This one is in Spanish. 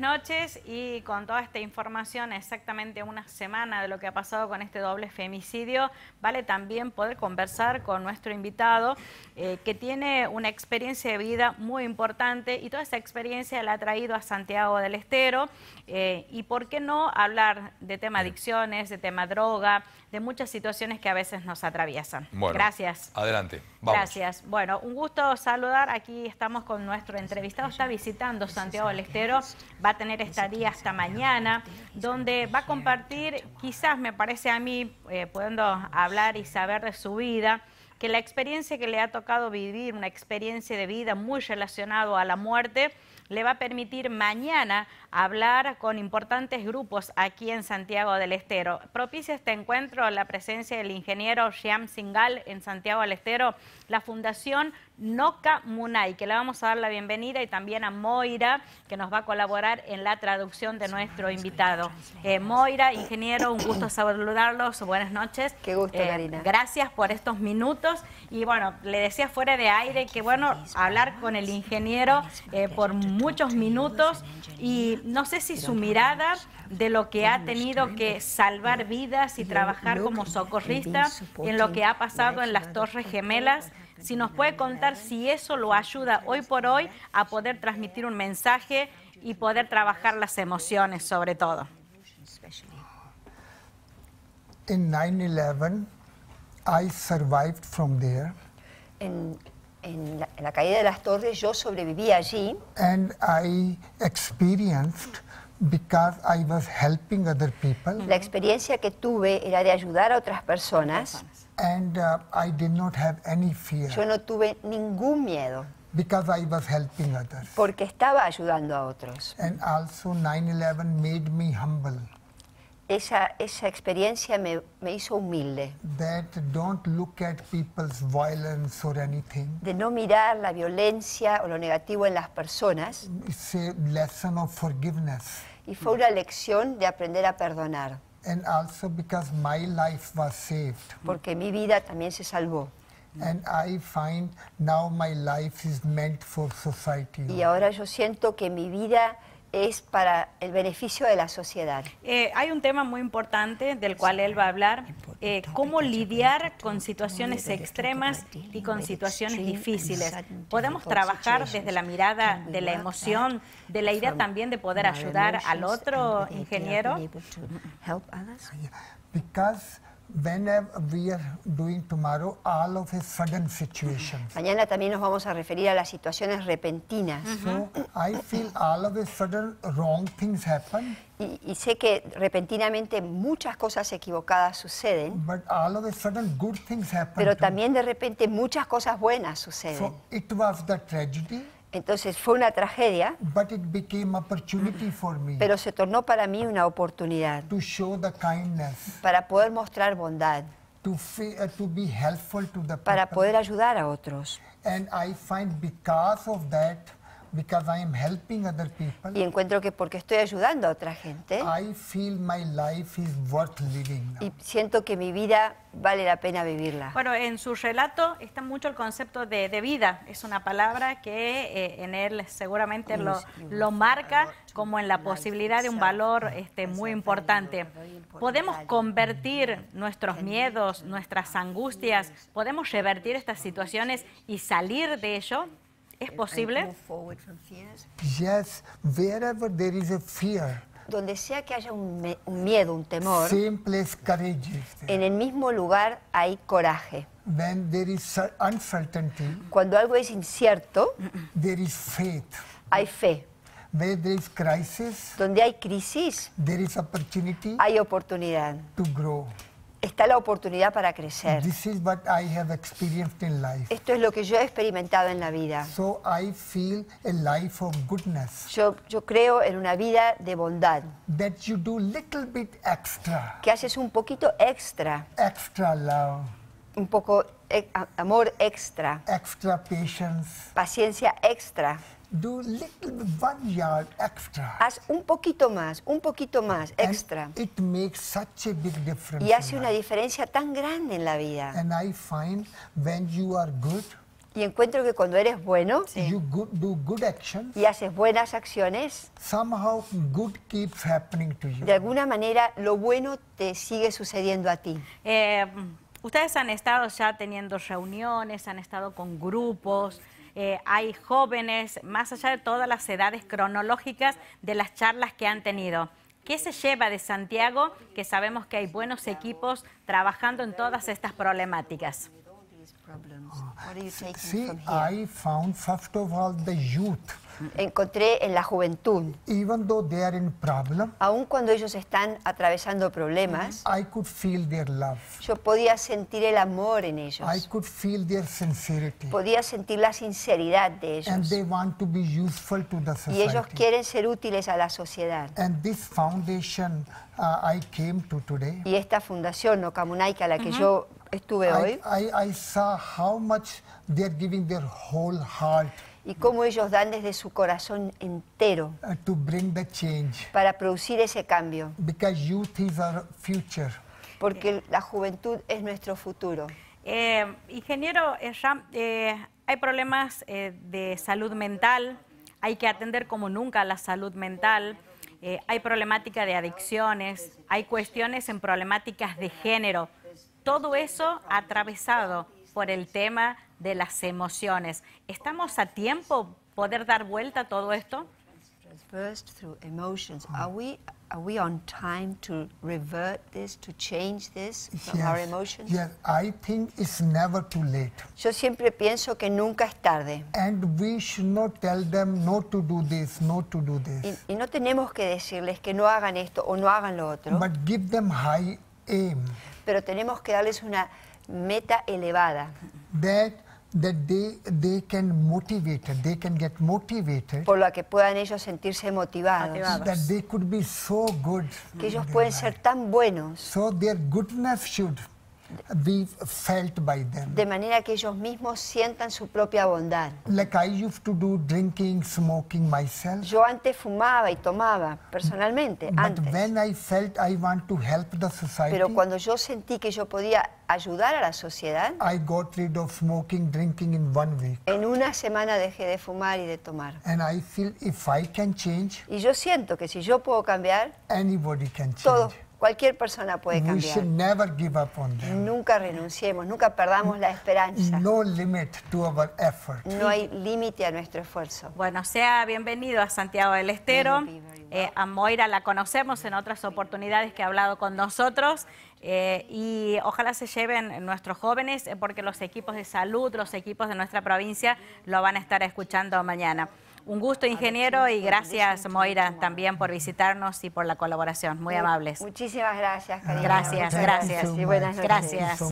noches y con toda esta información, exactamente una semana de lo que ha pasado con este doble femicidio, vale también poder conversar con nuestro invitado eh, que tiene una experiencia de vida muy importante y toda esa experiencia la ha traído a Santiago del Estero eh, y por qué no hablar de tema adicciones, de tema droga, de muchas situaciones que a veces nos atraviesan. Gracias. Adelante. Gracias. Bueno, un gusto saludar. Aquí estamos con nuestro entrevistado. Está visitando Santiago del Estero. Tener a tener estadía hasta mañana, donde va a compartir, quizás me parece a mí, eh, pudiendo hablar y saber de su vida, que la experiencia que le ha tocado vivir, una experiencia de vida muy relacionada a la muerte, le va a permitir mañana hablar con importantes grupos aquí en Santiago del Estero. Propicia este encuentro la presencia del ingeniero Shyam Singal en Santiago del Estero, la Fundación Noca Munay, que le vamos a dar la bienvenida, y también a Moira, que nos va a colaborar en la traducción de nuestro invitado. Eh, Moira, ingeniero, un gusto saludarlos, buenas noches. Qué gusto, eh, Karina. Gracias por estos minutos. Y bueno, le decía fuera de aire que bueno, hablar con el ingeniero eh, por muchos minutos y no sé si su mirada de lo que ha tenido que salvar vidas y trabajar como socorrista en lo que ha pasado en las Torres Gemelas, si nos puede contar si eso lo ayuda hoy por hoy a poder transmitir un mensaje y poder trabajar las emociones sobre todo en la, en caída de las torres, yo sobreviví allí. And I experienced because I was helping other people. La experiencia que tuve era de ayudar a otras personas. And uh, I did not have any fear. Yo no tuve ningún miedo. Because I was helping others. Porque estaba ayudando a otros. And also 9/11 made me humble esa, esa experiencia me, me hizo humilde. De no mirar la violencia o lo negativo en las personas. Y fue una lección de aprender a perdonar. Porque mi vida también se salvó. Y ahora yo siento que mi vida es para el beneficio de la sociedad. Eh, hay un tema muy importante del cual él va a hablar, eh, cómo lidiar con situaciones extremas y con situaciones difíciles. Podemos trabajar desde la mirada de la emoción, de la idea también de poder ayudar al otro ingeniero. Whenever we are doing tomorrow, all of his sudden situations. Mañana también nos vamos a referir a las situaciones repentinas. So I feel all of a sudden wrong things happen. Y, y, sé que repentinamente muchas cosas equivocadas suceden. But all of a sudden good things happen. Pero también de repente muchas cosas buenas suceden. So it was the tragedy. Entonces fue una tragedia, pero se tornó para mí una oportunidad para poder mostrar bondad, uh, para poder ayudar a otros. And I find because of that, y encuentro que porque estoy ayudando a otra gente. Y siento que mi vida vale la pena vivirla. Bueno, en su relato está mucho el concepto de, vida. Es una palabra que eh, en él seguramente lo, lo marca como en la posibilidad de un valor este, muy importante. Podemos convertir nuestros miedos, nuestras angustias, podemos revertir estas situaciones y salir de ello. ¿Es posible? Yes, Donde sea que haya un, miedo, un temor, en el mismo lugar hay coraje. Cuando algo es incierto, hay fe. crisis, Donde hay crisis, hay oportunidad to grow está la oportunidad para crecer. Esto es lo que yo he experimentado en la vida. Yo, yo creo en una vida de bondad. Que haces un poquito extra. Un poco de eh, amor extra. Paciencia extra do Haz un poquito más, un poquito más, extra. y hace una diferencia tan grande en la vida. y encuentro que cuando eres bueno y haces buenas acciones, de alguna manera lo bueno te sigue sucediendo a ti. Eh, ustedes han estado ya teniendo reuniones, han estado con grupos. Eh, hay jóvenes, más allá de todas las edades cronológicas de las charlas que han tenido. ¿Qué se lleva de Santiago? Que sabemos que hay buenos equipos trabajando en todas estas problemáticas problems? Oh, What are you taking See, from here? I found first of all the youth. Encontré en la juventud. Even though they are in problem, aun cuando ellos están atravesando problemas, I could feel their love. Yo podía sentir el amor en ellos. I could feel their sincerity. Podía sentir la sinceridad de ellos. And they want to be useful to the society. Y ellos quieren ser útiles a la sociedad. And this foundation uh, I came to today. Y esta fundación Okamunai a la que uh -huh. yo estuve hoy. y cómo ellos dan desde su corazón entero uh, para producir ese cambio. Porque la juventud es nuestro futuro. Eh, ingeniero, eh, eh, hay problemas de salud mental, hay que atender como nunca la salud mental. hay problemática de adicciones, hay cuestiones en problemáticas de género. Todo eso atravesado por el tema de las emociones. ¿Estamos a tiempo poder dar vuelta a todo esto? Transversed through emotions. Are we are we on time to revert this, to change this from our emotions? Yes, I think it's never too late. Yo siempre pienso que nunca es tarde. And we should not tell them not to do this, not to do this. Y, y no tenemos que decirles que no hagan esto o no hagan lo otro. But give them high pero tenemos que darles una meta elevada. Por la que puedan ellos sentirse motivados. Que ellos pueden ser tan buenos be felt by them. De manera que ellos mismos sientan su propia bondad. Like I used to do drinking, smoking myself. Yo antes fumaba y tomaba personalmente. But antes. when I felt I want to help the society. Pero cuando yo sentí que yo podía ayudar a la sociedad. I got rid of smoking, drinking in one week. En una semana dejé de fumar y de tomar. And I feel if I can change. Y yo siento que si yo puedo cambiar. Anybody can change. Todos Cualquier persona puede cambiar. Nunca renunciemos, nunca perdamos la esperanza. No, hay límite a nuestro esfuerzo. Bueno, sea bienvenido a Santiago del Estero. Eh, a Moira la conocemos en otras oportunidades que ha hablado con nosotros. Eh, y ojalá se lleven nuestros jóvenes eh, porque los equipos de salud, los equipos de nuestra provincia lo van a estar escuchando mañana. Un gusto, ingeniero, y gracias, Moira, también por visitarnos y por la colaboración. Muy amables. Muchísimas gracias, cariño. Gracias, gracias. Y buenas Gracias.